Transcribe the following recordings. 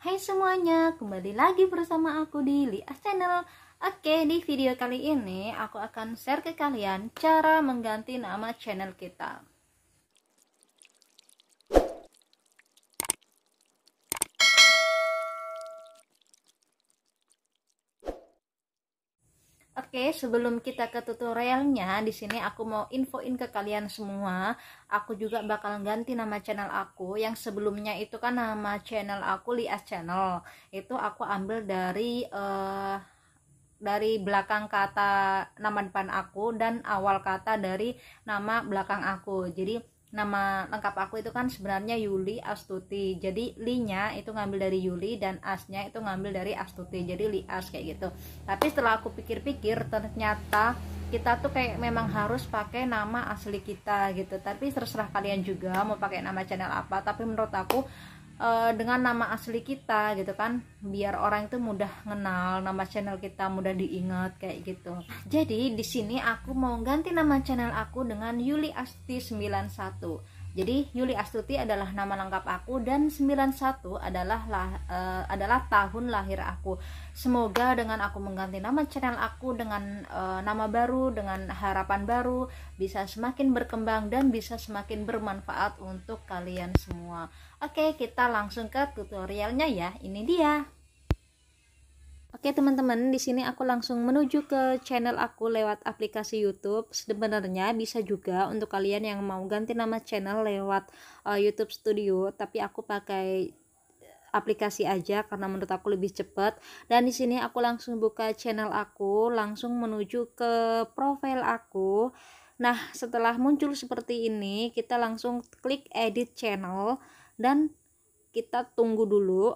Hai semuanya, kembali lagi bersama aku di Lia Channel Oke, di video kali ini aku akan share ke kalian cara mengganti nama channel kita Oke, sebelum kita ke tutorialnya, di sini aku mau infoin ke kalian semua. Aku juga bakal ganti nama channel aku yang sebelumnya itu kan nama channel aku Lias Channel. Itu aku ambil dari uh, dari belakang kata nama depan aku dan awal kata dari nama belakang aku. Jadi nama lengkap aku itu kan sebenarnya Yuli Astuti jadi Li-nya itu ngambil dari Yuli dan As-nya itu ngambil dari Astuti jadi Li As kayak gitu tapi setelah aku pikir-pikir ternyata kita tuh kayak memang harus pakai nama asli kita gitu tapi terserah kalian juga mau pakai nama channel apa tapi menurut aku uh, dengan nama asli kita gitu kan biar orang itu mudah kenal nama channel kita mudah diingat kayak gitu jadi di sini aku mau ganti nama channel aku dengan Yuli Asti 91 jadi Yuli Astuti adalah nama lengkap aku dan 91 adalah lah, uh, adalah tahun lahir aku. Semoga dengan aku mengganti nama channel aku dengan uh, nama baru, dengan harapan baru bisa semakin berkembang dan bisa semakin bermanfaat untuk kalian semua. Oke, kita langsung ke tutorialnya ya. Ini dia. Oke teman-teman, di sini aku langsung menuju ke channel aku lewat aplikasi YouTube. Sebenarnya bisa juga untuk kalian yang mau ganti nama channel lewat uh, YouTube Studio, tapi aku pakai eh, aplikasi aja karena menurut aku lebih cepat. Dan di sini aku langsung buka channel aku, langsung menuju ke profil aku. Nah, setelah muncul seperti ini, kita langsung klik edit channel dan kita tunggu dulu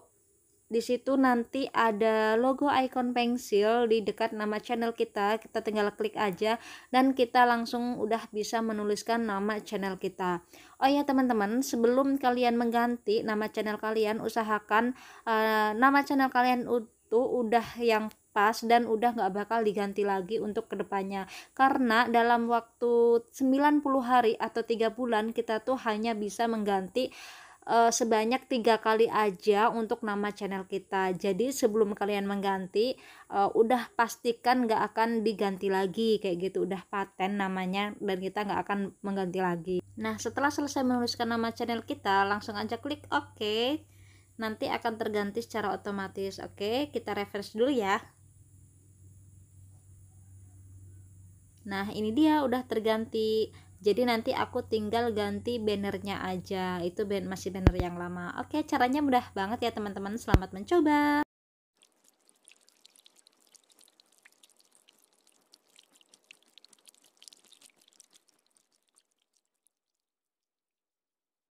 di situ nanti ada logo icon pensil di dekat nama channel kita kita tinggal klik aja dan kita langsung udah bisa menuliskan nama channel kita oh ya teman-teman sebelum kalian mengganti nama channel kalian usahakan uh, nama channel kalian itu udah yang pas dan udah nggak bakal diganti lagi untuk kedepannya karena dalam waktu 90 hari atau tiga bulan kita tuh hanya bisa mengganti uh, sebanyak tiga kali aja untuk nama channel kita jadi sebelum kalian mengganti uh, udah pastikan nggak akan diganti lagi kayak gitu udah paten namanya dan kita nggak akan mengganti lagi nah setelah selesai menuliskan nama channel kita langsung aja klik oke okay. nanti akan terganti secara otomatis oke okay, kita refresh dulu ya nah ini dia udah terganti jadi nanti aku tinggal ganti bannernya aja itu band masih banner yang lama oke caranya mudah banget ya teman-teman selamat mencoba